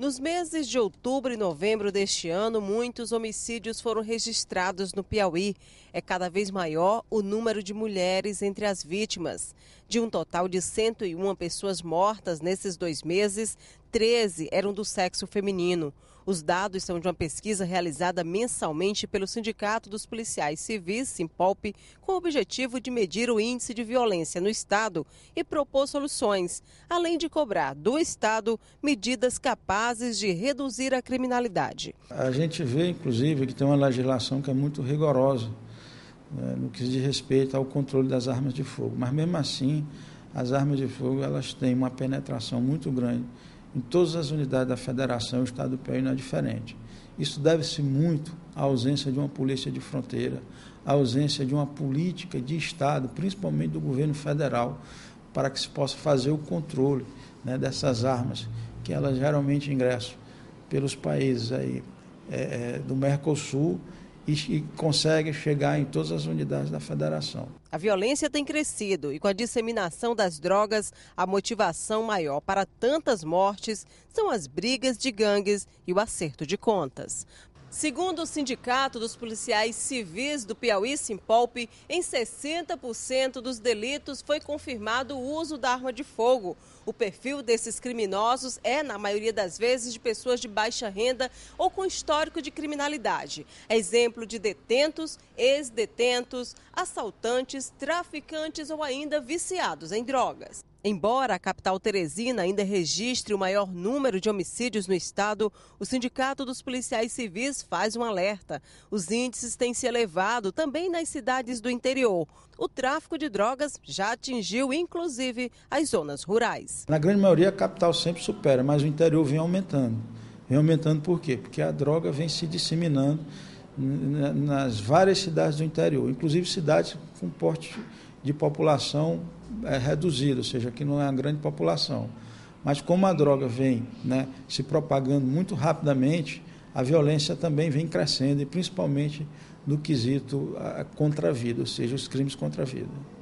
Nos meses de outubro e novembro deste ano, muitos homicídios foram registrados no Piauí. É cada vez maior o número de mulheres entre as vítimas. De um total de 101 pessoas mortas nesses dois meses, 13 eram do sexo feminino. Os dados são de uma pesquisa realizada mensalmente pelo Sindicato dos Policiais Civis, Simpolp, com o objetivo de medir o índice de violência no Estado e propor soluções, além de cobrar do Estado medidas capazes de reduzir a criminalidade. A gente vê, inclusive, que tem uma legislação que é muito rigorosa né, no que diz respeito ao controle das armas de fogo, mas mesmo assim. As armas de fogo elas têm uma penetração muito grande em todas as unidades da federação, o estado do Piauí não é diferente. Isso deve-se muito à ausência de uma polícia de fronteira, à ausência de uma política de Estado, principalmente do governo federal, para que se possa fazer o controle né, dessas armas, que elas geralmente ingressam pelos países aí, é, é do Mercosul e consegue chegar em todas as unidades da federação. A violência tem crescido e com a disseminação das drogas, a motivação maior para tantas mortes são as brigas de gangues e o acerto de contas. Segundo o Sindicato dos Policiais Civis do Piauí, Simpolp, em 60% dos delitos foi confirmado o uso da arma de fogo. O perfil desses criminosos é, na maioria das vezes, de pessoas de baixa renda ou com histórico de criminalidade. É exemplo de detentos, ex-detentos, assaltantes, traficantes ou ainda viciados em drogas. Embora a capital teresina ainda registre o maior número de homicídios no estado, o Sindicato dos Policiais Civis faz um alerta. Os índices têm se elevado também nas cidades do interior. O tráfico de drogas já atingiu, inclusive, as zonas rurais. Na grande maioria, a capital sempre supera, mas o interior vem aumentando. Vem aumentando por quê? Porque a droga vem se disseminando nas várias cidades do interior, inclusive cidades com porte de população é, reduzida, ou seja, que não é uma grande população. Mas como a droga vem né, se propagando muito rapidamente, a violência também vem crescendo, e principalmente no quesito contra a vida, ou seja, os crimes contra a vida.